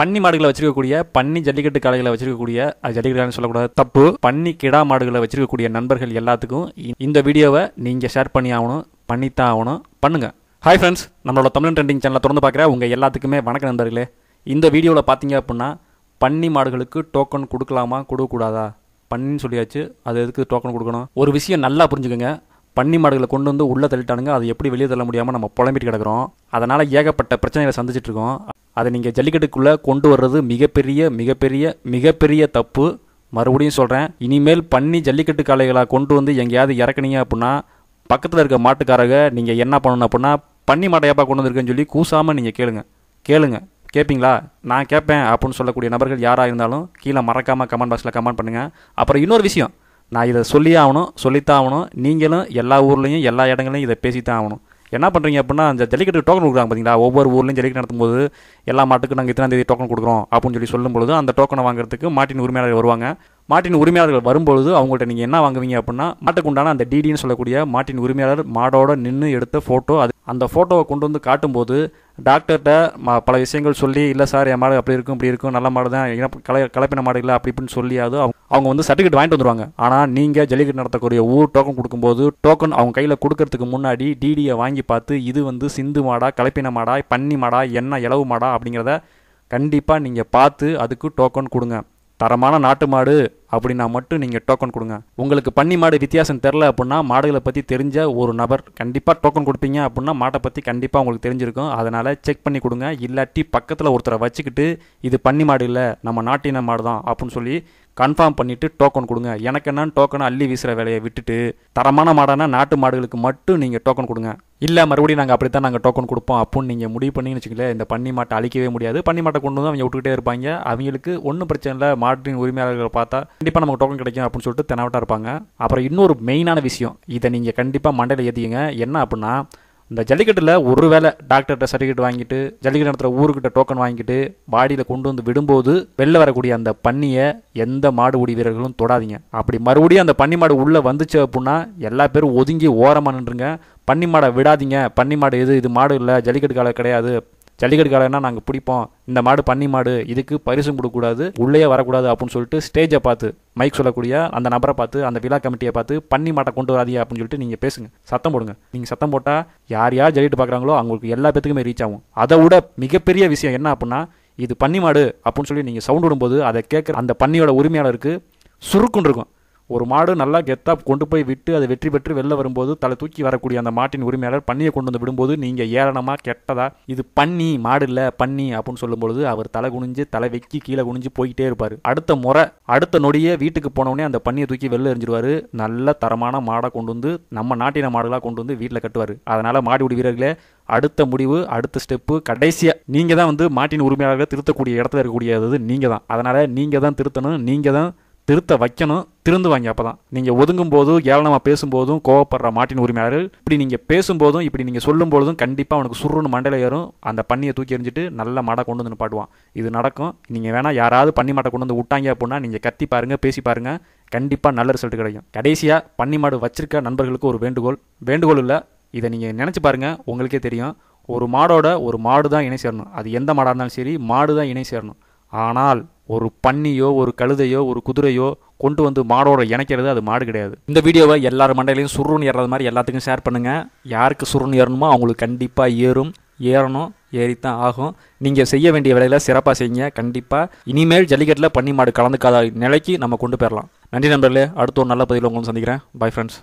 பன்னி மாடுகளை வச்சிருக்கக்கூடிய பன்னி ஜல்லிக்கட்டு காளைகளை வச்சிருக்கக்கூடிய ஜல்லிக்கட்டு சொல்லக்கூடாது தப்பு பன்னி கிடா மாடுகளை வச்சிருக்கக்கூடிய நண்பர்கள் எல்லாத்துக்கும் இந்த வீடியோவை நீங்கள் ஷேர் பண்ணி ஆகணும் பண்ணித்தான் ஆகணும் பண்ணுங்கள் ஹாய் ஃப்ரெண்ட்ஸ் நம்மளோட தமிழ் ட்ரெண்டிங் சேனலை திறந்து பார்க்குற உங்கள் எல்லாத்துக்குமே வணக்கம் நண்பர்களே இந்த வீடியோவில் பார்த்தீங்க அப்படின்னா பன்னி மாடுகளுக்கு டோக்கன் கொடுக்கலாமா கொடுக்கக்கூடாதா பன்னின்னு சொல்லியாச்சு அது எதுக்கு டோக்கன் கொடுக்கணும் ஒரு விஷயம் நல்லா புரிஞ்சுக்கோங்க பன்னி மாடுகளை கொண்டு வந்து உள்ளே தள்ளிட்டானுங்க அது எப்படி வெளியே தள்ள முடியாமல் நம்ம புலம்பிட்டு கிடக்கிறோம் அதனால் ஏகப்பட்ட பிரச்சனைகளை சந்திச்சிட்ருக்கோம் அதை நீங்கள் ஜல்லிக்கட்டுக்குள்ளே கொண்டு வர்றது மிகப்பெரிய மிகப்பெரிய மிகப்பெரிய தப்பு மறுபடியும் சொல்கிறேன் இனிமேல் பண்ணி ஜல்லிக்கட்டு காளைகளாக கொண்டு வந்து எங்கேயாவது இறக்குனீங்க அப்படின்னா பக்கத்தில் இருக்க மாட்டுக்காரக நீங்கள் என்ன பண்ணணும் அப்படின்னா பண்ணி மாட்டையாப்பா கொண்டு வந்திருக்கேன்னு சொல்லி கூசாமல் நீங்கள் கேளுங்க கேளுங்க கேட்பீங்களா நான் கேட்பேன் அப்படின்னு சொல்லக்கூடிய நபர்கள் யாராக இருந்தாலும் கீழே மறக்காமல் கமெண்ட் பாக்ஸில் கமெண்ட் பண்ணுங்கள் அப்புறம் இன்னொரு விஷயம் நான் இதை சொல்லியே ஆகணும் சொல்லித்தான் ஆகணும் நீங்களும் எல்லா ஊர்லேயும் எல்லா இடங்களையும் இதை பேசித்தான் ஆகணும் என்ன பண்ணுறீங்க அப்படின்னா அந்த ஜல்லிக்கட்டு டோக்கன் கொடுக்குறாங்க பார்த்தீங்களா ஒவ்வொரு ஊர்லேயும் ஜல்லிக்கட்டு நடத்தும்போது எல்லா மாட்டுக்கும் நாங்கள் இத்தனாந்தேதி டோக்கன் கொடுக்குறோம் அப்படின்னு சொல்லி சொல்லும்போது அந்த டோக்கனை வாங்குறதுக்கு மாட்டின் உரிமையாளர்கள் வருவாங்க மாட்டின் உரிமையாளர்கள் வரும்பொழுது அவங்கள்ட்ட நீங்கள் என்ன வாங்குவீங்க அப்படின்னா மாட்டுக்குண்டான அந்த டிடின்னு சொல்லக்கூடிய மாட்டின் உரிமையாளர் மாடோட நின்று எடுத்த ஃபோட்டோ அது அந்த ஃபோட்டோவை கொண்டு வந்து காட்டும்போது டாக்டர்கிட்ட பல விஷயங்கள் சொல்லி இல்லை சார் என் மாடு அப்படி இருக்கும் இப்படி இருக்கும் நல்ல மாடு தான் கலை கலப்பின மாடு இல்லை அப்படி இப்படின்னு சொல்லியாது அவங்க அவங்க வந்து சர்டிஃபிகேட் வாங்கிட்டு வந்துருவாங்க ஆனால் நீங்கள் ஜல்லிக்கட்டு நடத்தக்கூடிய ஊர் டோக்கன் கொடுக்கும்போது டோக்கன் அவங்க கையில் கொடுக்கறதுக்கு முன்னாடி டிடியை வாங்கி பார்த்து இது வந்து சிந்து மாடா கலப்பின மாடா பன்னி மாடா என்ன இளவு மாடா அப்படிங்கிறத கண்டிப்பாக நீங்கள் பார்த்து அதுக்கு டோக்கன் கொடுங்க தரமான நாட்டு மாடு அப்படின்னா மட்டும் நீங்கள் டோக்கன் கொடுங்க உங்களுக்கு பண்ணி மாடு வித்தியாசம் தெரில அப்படின்னா மாடுகளை பற்றி தெரிஞ்ச ஒரு நபர் கண்டிப்பாக டோக்கன் கொடுப்பீங்க அப்படின்னா மாட்டை பற்றி கண்டிப்பாக உங்களுக்கு தெரிஞ்சிருக்கும் அதனால் செக் பண்ணி கொடுங்க இல்லாட்டி பக்கத்தில் ஒருத்தரை வச்சுக்கிட்டு இது பண்ணி மாடு இல்லை நம்ம நாட்டின மாடு தான் அப்படின்னு சொல்லி கன்ஃபார்ம் பண்ணிவிட்டு டோக்கன் கொடுங்க எனக்கு என்னன்னு டோக்கனை அள்ளி வீசுகிற வேலையை விட்டுட்டு தரமான மாடானா நாட்டு மாடுகளுக்கு மட்டும் நீங்கள் டோக்கன் கொடுங்க இல்லை மறுபடியும் நாங்கள் அப்படி தான் நாங்கள் டோக்கன் கொடுப்போம் அப்புடின்னு நீங்கள் முடிவு பண்ணிங்கன்னு வச்சுக்கல இந்த பண்ணி மாட்டை அழிக்கவே முடியாது பண்ணி மாட்டை கொண்டு வந்து அவங்க விட்டுக்கிட்டே இருப்பாங்க அவங்களுக்கு ஒன்றும் பிரச்சனை இல்லை மாட்டின் உரிமையாளர்களை பார்த்தா கண்டிப்பாக நமக்கு டோக்கன் கிடைக்கும் அப்படின்னு சொல்லிட்டு தினவட்டாக இருப்பாங்க அப்புறம் இன்னொரு மெயினான விஷயம் இதை நீங்கள் கண்டிப்பாக மண்டையில் ஏற்றிங்க என்ன அப்படின்னா இந்த ஜல்லிக்கட்டில் ஒரு டாக்டர்கிட்ட சர்டிஃபிகேட் வாங்கிட்டு ஜல்லிக்கட்டு நடத்துகிற ஊருக்கிட்ட டோக்கன் வாங்கிட்டு பாடியில் கொண்டு வந்து விடும்போது வெளில வரக்கூடிய அந்த பன்னியை எந்த மாடு ஓடி வீரர்களும் தொடாதீங்க அப்படி மறுபடியும் அந்த பன்னி மாடு உள்ளே வந்துச்சு அப்படின்னா எல்லா பேரும் ஒதுங்கி ஓரமாக நின்றுங்க பன்னி மாடை விடாதீங்க பன்னி மாடு எது இது மாடு இல்லை ஜல்லிக்கட்டு காலை கிடையாது ஜல்லிக்கட்டு காலைன்னா நாங்கள் பிடிப்போம் இந்த மாடு பண்ணி மாடு இதுக்கு பரிசும் கொடுக்கக்கூடாது உள்ளேயே வரக்கூடாது அப்படின்னு சொல்லிட்டு ஸ்டேஜை பார்த்து மைக் சொல்லக்கூடிய அந்த நபரை பார்த்து அந்த விழா கமிட்டியை பார்த்து பண்ணி மாட்டை கொண்டு வராதியா அப்படின்னு சொல்லிட்டு நீங்கள் பேசுங்க சத்தம் போடுங்க நீங்கள் சத்தம் போட்டால் யார் யார் ஜல்லிட்டு பார்க்குறாங்களோ அவங்களுக்கு எல்லா பேத்துக்குமே ரீச் ஆகும் அதை விட மிகப்பெரிய விஷயம் என்ன அப்படின்னா இது பண்ணி மாடு அப்படின்னு சொல்லி நீங்கள் சவுண்ட் விடும்போது அதை கேட்குற அந்த பண்ணியோட உரிமையாளருக்கு சுருக்குன்னு இருக்கும் ஒரு மாடு நல்லா கெத்தாக கொண்டு போய் விட்டு அதை வெற்றி பெற்று வெளில வரும்போது தலை தூக்கி வரக்கூடிய அந்த மாட்டின் உரிமையாளர் பண்ணியை கொண்டு வந்து விடும்போது நீங்கள் ஏளனமாக கெட்டதா இது பண்ணி மாடு இல்லை பண்ணி அப்படின்னு சொல்லும்பொழுது அவர் தலை குனிஞ்சு தலை வெக்கி கீழே குனிஞ்சு போய்கிட்டே இருப்பார் அடுத்த முறை அடுத்த நொடியே வீட்டுக்கு போனவுடனே அந்த பண்ணியை தூக்கி வெளில எறிஞ்சிருவார் நல்ல தரமான மாடை கொண்டு வந்து நம்ம நாட்டின மாடுகளாக கொண்டு வந்து வீட்டில் கட்டுவார் அதனால் மாடி உடி வீரர்களே அடுத்த முடிவு அடுத்த ஸ்டெப்பு கடைசியாக நீங்கள் தான் வந்து மாட்டின் உரிமையாளர்களை திருத்தக்கூடிய இடத்துல இருக்கக்கூடியது நீங்கள் தான் அதனால் நீங்கள் தான் திருத்தணும் நீங்கள் தான் திருத்த வைக்கணும் திருந்துவாங்க அப்போ தான் நீங்கள் ஒதுங்கும் போதும் ஏளனமாக பேசும்போதும் கோவப்படுற மாட்டின் உரிமையாளர்கள் இப்படி நீங்கள் பேசும்போதும் இப்படி நீங்கள் சொல்லும் பொழுதும் கண்டிப்பாக அவனுக்கு சுருன்னு மண்டல ஏறும் அந்த பண்ணியை தூக்கி எறிஞ்சிட்டு நல்ல மடை கொண்டு வந்து பாடுவான் இது நடக்கும் நீங்கள் வேணால் யாராவது பண்ணி மாட்டை கொண்டு வந்து விட்டாங்க அப்படின்னா நீங்கள் கத்தி பாருங்கள் பேசி பாருங்கள் கண்டிப்பாக நல்ல ரிசல்ட் கிடைக்கும் கடைசியாக பண்ணி மாடு வச்சிருக்க நண்பர்களுக்கு ஒரு வேண்டுகோள் வேண்டுகோள் இல்லை இதை நீங்கள் நினச்சி பாருங்கள் உங்களுக்கே தெரியும் ஒரு மாடோட ஒரு மாடு தான் இணை சேரணும் அது எந்த மாடாக இருந்தாலும் சரி மாடு தான் இணை சேரணும் ஆனால் ஒரு பன்னியோ ஒரு கழுதையோ ஒரு குதிரையோ கொண்டு வந்து மாடோட இணைக்கிறது அது மாடு கிடையாது இந்த வீடியோவை எல்லார் மண்டையிலையும் சுருன்னு ஏறது மாதிரி எல்லாத்துக்கும் ஷேர் பண்ணுங்கள் யாருக்கு சுருன்னு ஏறணுமோ அவங்களுக்கு கண்டிப்பாக ஏறும் ஏறணும் ஏறித்தான் ஆகும் நீங்கள் செய்ய வேண்டிய வேலையில் சிறப்பாக செய்யுங்க கண்டிப்பாக இனிமேல் ஜல்லிக்கட்டில் பண்ணி மாடு கலந்துக்காத நிலைக்கு நம்ம கொண்டு போயிடலாம் நன்றி நண்பர்களே அடுத்த ஒரு நல்ல பதிவில் உங்களுக்கு சந்திக்கிறேன் பை ஃப்ரெண்ட்ஸ்